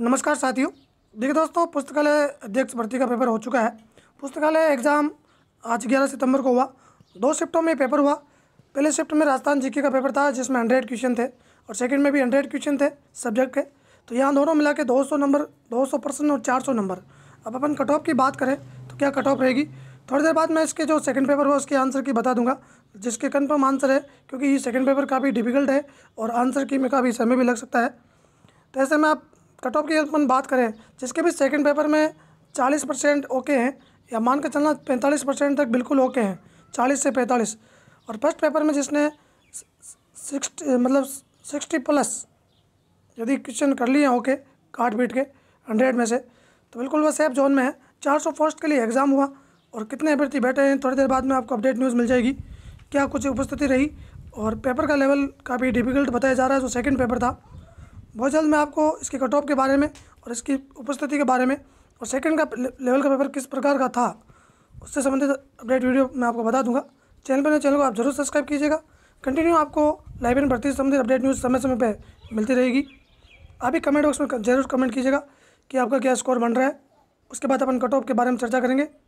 नमस्कार साथियों देखिए दोस्तों पुस्तकालय अध्यक्ष भर्ती का पेपर हो चुका है पुस्तकालय एग्ज़ाम आज 11 सितंबर को हुआ दो शिफ्टों में पेपर हुआ पहले शिफ्ट में राजस्थान जीके का पेपर था जिसमें हंड्रेड क्वेश्चन थे और सेकंड में भी हंड्रेड क्वेश्चन थे सब्जेक्ट के तो यहाँ दोनों मिला के दो नंबर दो परसेंट और चार नंबर अब अपन कट ऑफ की बात करें तो क्या कट ऑफ रहेगी थोड़ी देर बाद मैं इसके जो सेकंड पेपर हुआ उसके आंसर की बता दूंगा जिसके कन्फर्म आंसर है क्योंकि ये सेकंड पेपर काफ़ी डिफिकल्ट है और आंसर की में काफ़ी समय भी लग सकता है तो ऐसे में आप कट ऑफ की अपन बात करें जिसके भी सेकेंड पेपर में चालीस परसेंट ओके हैं या मान के चलना पैंतालीस परसेंट तक बिल्कुल ओके हैं चालीस से पैंतालीस और फर्स्ट पेपर में जिसने सिक्सटी मतलब सिक्सटी प्लस यदि क्वेश्चन कर लिए ओके काट बीट के हंड्रेड में से तो बिल्कुल वह सेफ जोन में है चार सौ फर्स्ट के लिए एग्ज़ाम हुआ और कितने अभ्यर्थी बैठे हैं थोड़ी देर बाद में आपको अपडेट न्यूज़ मिल जाएगी क्या कुछ उपस्थिति रही और पेपर का लेवल काफ़ी डिफिकल्ट बताया जा रहा है जो सेकंड पेपर था बहुत जल्द मैं आपको इसके कट ऑफ के बारे में और इसकी उपस्थिति के बारे में और सेकंड का लेवल का पेपर किस प्रकार का था उससे संबंधित अपडेट वीडियो मैं आपको बता दूंगा चैनल पर चैनल को आप जरूर सब्सक्राइब कीजिएगा कंटिन्यू आपको लाइब्रेरी में भर्ती से संबंधित अपडेट न्यूज़ समय समय पर मिलती रहेगी आप ही कमेंट बॉक्स में जरूर कमेंट कीजिएगा कि आपका क्या स्कोर बन रहा है उसके बाद अपन कट ऑफ के बारे में चर्चा करेंगे